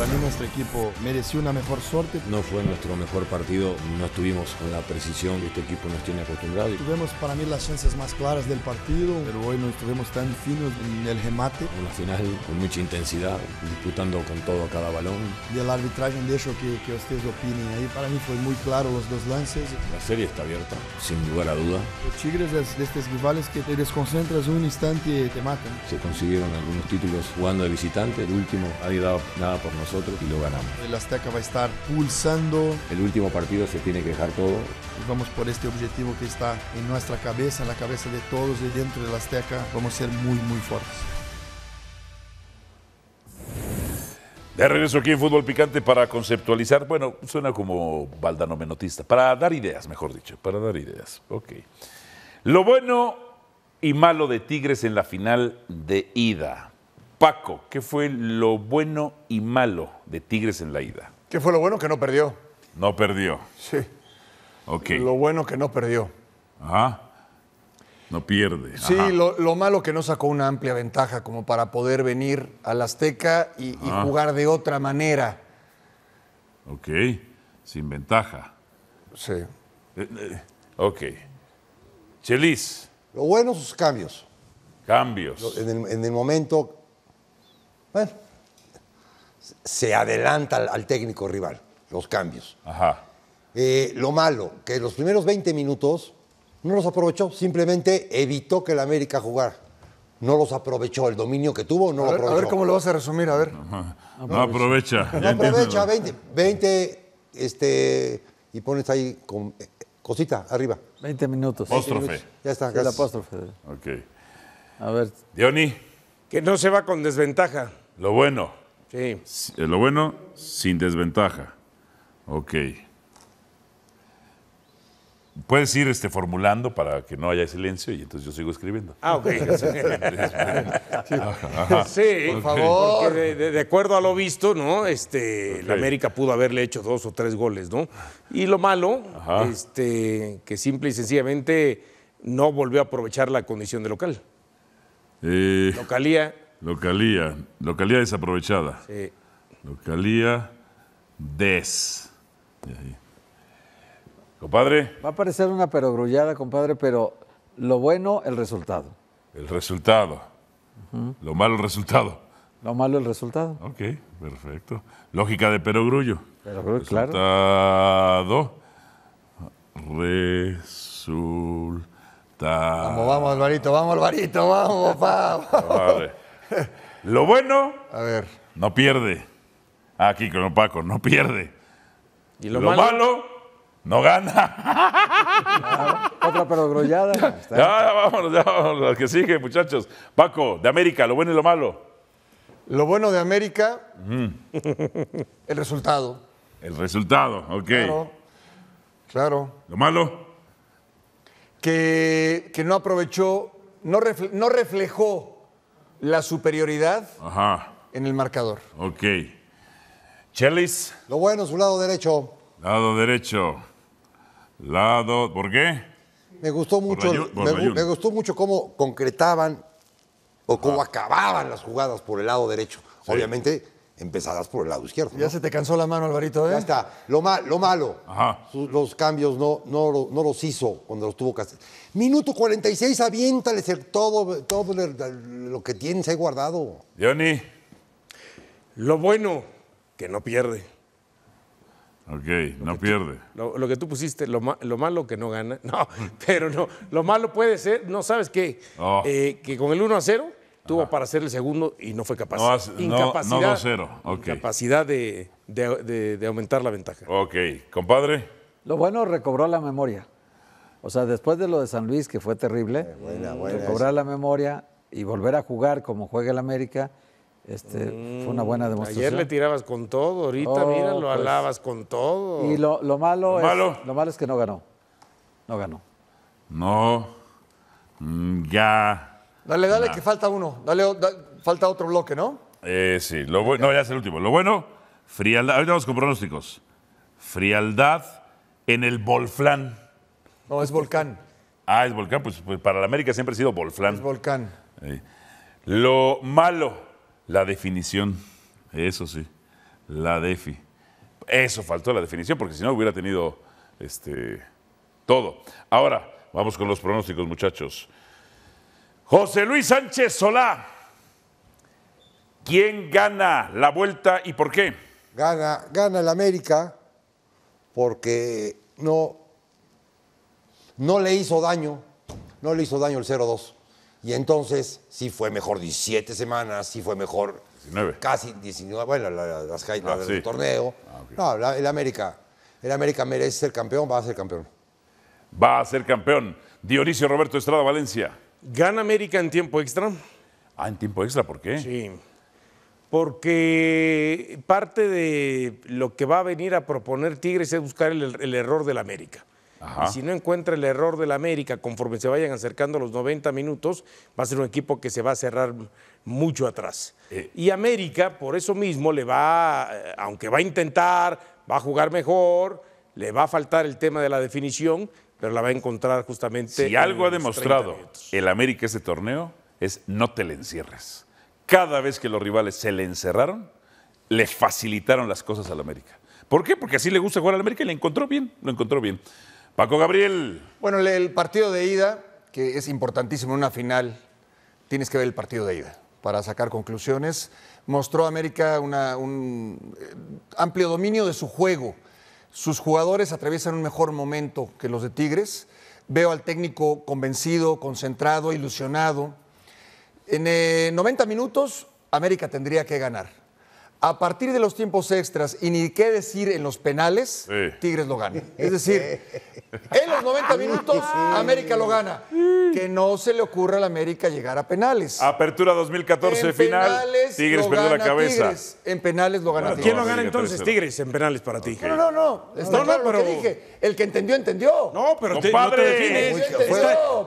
Para mí nuestro equipo mereció una mejor suerte. No fue nuestro mejor partido, no estuvimos con la precisión que este equipo nos tiene acostumbrado. Tuvimos para mí las chances más claras del partido, pero hoy no estuvimos tan finos en el remate. Una final con mucha intensidad, disputando con todo cada balón. Y el arbitraje, de que, que ustedes opinen ahí. Para mí fue muy claro los dos lances. La serie está abierta, sin lugar a duda. Los Tigres de estos rivales que te desconcentras un instante y te matan. Se consiguieron algunos títulos jugando de visitante, el último ha daba nada por nosotros nosotros y lo ganamos. El Azteca va a estar pulsando. El último partido se tiene que dejar todo. vamos por este objetivo que está en nuestra cabeza, en la cabeza de todos y dentro del Azteca vamos a ser muy, muy fuertes. De regreso aquí en Fútbol Picante para conceptualizar, bueno, suena como baldanomenotista, para dar ideas, mejor dicho, para dar ideas. Ok. Lo bueno y malo de Tigres en la final de ida. Paco, ¿qué fue lo bueno y malo de Tigres en la ida? ¿Qué fue lo bueno que no perdió? No perdió. Sí. Ok. Lo bueno que no perdió. Ajá. No pierde. Sí, lo, malo que no sacó una amplia ventaja como para poder venir al Azteca y, jugar de otra manera. Ok, sin ventaja. Sí. Eh, eh, ok. Chelis. Lo bueno, sus cambios. Cambios. en el momento bueno, se adelanta al, técnico rival, los cambios. Ajá. Eh, lo malo, que los primeros 20 minutos no los aprovechó, simplemente evitó que el América jugara. No los aprovechó, el dominio que tuvo no a lo aprovechó. A ver cómo lo vas a resumir, a ver. Ah, no pues. aprovecha. No aprovecha, 20, 20 este, y pones ahí eh, cosita arriba. 20 minutos. Apóstrofe. Ya está, El apóstrofe. Ok. A ver. Diony. Que no se va con desventaja. Lo bueno. Sí. Eh, lo bueno sin desventaja. Ok. Puedes ir este, formulando para que no haya silencio y entonces yo sigo escribiendo. Ah, ok. sí, por favor. de, acuerdo a lo visto, ¿no? Este, La América pudo haberle hecho dos o tres goles, ¿no? Y lo malo, este, que simple y sencillamente no volvió a aprovechar la condición de local. Eh. Localía Localía, localía desaprovechada. Sí. Localía des. Compadre. Va a parecer una perogrullada, compadre, pero lo bueno, el resultado. El resultado. Lo malo, el resultado. Lo malo, el resultado. Ok, perfecto. Lógica de perogrullo. Perogrullo, claro. Resultado. Resultado. Vamos, vamos, Alvarito, vamos, Alvarito, vamos, vamos. Lo bueno, a ver, no pierde. Aquí ah, con Paco, no pierde. Y lo, malo? no gana. otra perogrullada. Ya, vámonos, ya vámonos. que sigue, muchachos. Paco, de América, lo bueno y lo malo. Lo bueno de América, el resultado. El resultado, ok. Claro, ¿Lo malo? Que, no aprovechó, no reflejó la superioridad en el marcador. Ok. Chelis. Lo bueno, es su lado derecho. Lado derecho. Lado. ¿Por qué? Me gustó mucho. Me, gustó mucho cómo concretaban o cómo ah. acababan las jugadas por el lado derecho. Obviamente empezadas por el lado izquierdo. Ya se te cansó la mano, Alvarito, ¿eh? Ya está. Lo, lo malo, los cambios no, no, los hizo cuando los tuvo que hacer. Minuto 46, aviéntales el, todo, todo lo que tienes ahí guardado. Johnny. Lo bueno, que no pierde. Ok, no pierde. lo, que tú pusiste, lo, malo que no gana. No, pero no. Lo malo puede ser, no sabes qué, oh. eh, que con el 1 a 0 tuvo para hacer el segundo y no fue capaz. incapacidad, no, no Incapacidad de, aumentar la ventaja. Ok, compadre. Lo bueno, recobró la memoria. O sea, después de lo de San Luis, que fue terrible, eh, recobrar la memoria y volver a jugar como juega el América, este, fue una buena mm, demostración. Ayer le tirabas con todo, ahorita oh, mira, lo pues. alabas con todo. Y lo, lo malo, malo? lo malo es que no ganó. No ganó. No. Mm, ya. Dale, dale, que falta uno. Dale, falta otro bloque, ¿no? Eh, sí, lo no, ya es el último. Lo bueno, frialdad. Ahorita vamos con pronósticos. Frialdad en el Volflán. No, es volcán. Ah, es volcán, pues, pues para la América siempre ha sido Volflán. Es volcán. Lo malo, la definición. Eso sí, la defi. Eso faltó la definición, porque si no hubiera tenido este, todo. Ahora, vamos con los pronósticos, muchachos. José Luis Sánchez Solá, ¿quién gana la vuelta y por qué? Gana, gana el América porque no, no le hizo daño, no le hizo daño el 0-2. Y entonces sí fue mejor 17 semanas, sí fue mejor casi 19, bueno, las, caídas ah, del torneo. Ah, no, el América, el América merece ser campeón, va a ser campeón. Va a ser campeón. Dionisio Roberto Estrada Valencia. ¿Gana América en tiempo extra? Ah, en tiempo extra, ¿por qué? Sí. Porque parte de lo que va a venir a proponer Tigres es buscar el, error error del América. Y si no encuentra el error del América conforme se vayan acercando los 90 minutos, va a ser un equipo que se va a cerrar mucho atrás. Eh. Y América, por eso mismo, le va, aunque va a intentar, va a jugar mejor, le va a faltar el tema de la definición, pero la va a encontrar justamente. Si algo ha demostrado el América ese torneo es no te le encierres. Cada vez que los rivales se le encerraron, le facilitaron las cosas al América. ¿Por qué? Porque así le gusta jugar al América y le encontró bien, lo encontró bien. Paco Gabriel. Bueno, el partido de ida, que es importantísimo en una final, tienes que ver el partido de ida para sacar conclusiones. Mostró a América un eh, amplio dominio de su juego sus jugadores atraviesan un mejor momento que los de Tigres. Veo al técnico convencido, concentrado, ilusionado. En 90 eh, minutos, América tendría que ganar. A partir de los tiempos extras y ni qué decir en los penales, Tigres lo gana. Es decir, en los 90 minutos América lo gana. Que no se le ocurra a la América llegar a penales. Apertura 2014 final. Tigres perdió la cabeza. En penales lo gana ¿Quién lo gana entonces Tigres en penales para ti? No, no, no. Está no, pero... dije. El que entendió entendió. No, pero no te defines.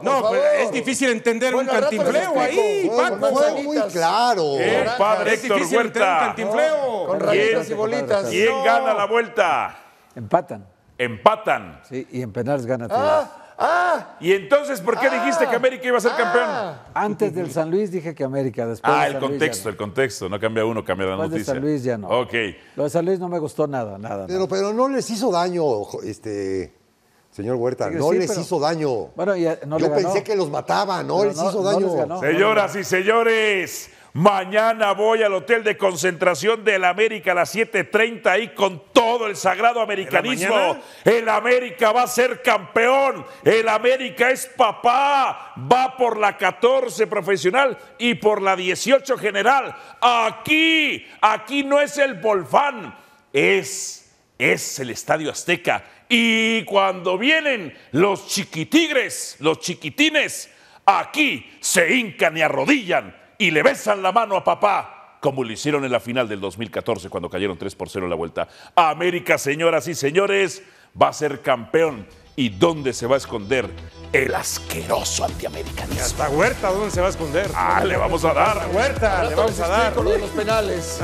no, pero es difícil entender un cantinfleo ahí, Paco. muy claro. es difícil entender un cantinfleo. Con rayitas y bolitas. ¿Quién gana la vuelta? Empatan. Empatan. Sí, y en penales gana Tigres. Ah, ah, ¿Y entonces por qué dijiste que América iba a ser ah. campeón? Antes del San Luis dije que América, después. Ah, el contexto, el contexto. No cambia uno, cambia la noticia. De San Luis ya no. Ok. Lo de San Luis no me gustó nada, nada. Pero, pero no les hizo daño, este. Señor Huerta, no les hizo daño. Bueno, eh, no Yo pensé que los mataban, no les hizo daño. Señoras y señores, Mañana voy al hotel de concentración del América a las 7:30 y con todo el sagrado americanismo. El América va a ser campeón. El América es papá. Va por la 14 profesional y por la 18 general. Aquí, aquí no es el Volfán, es, es el Estadio Azteca. Y cuando vienen los chiquitigres, los chiquitines, aquí se hincan y arrodillan y le besan la mano a papá, como lo hicieron en la final del 2014 cuando cayeron 3 por 0 en la vuelta. América, señoras y señores, va a ser campeón. ¿Y dónde se va a esconder el asqueroso antiamericanismo? Hasta Huerta, ¿dónde se va a esconder? Ah, le vamos a dar. Hasta Huerta, le vamos a dar. Con los penales.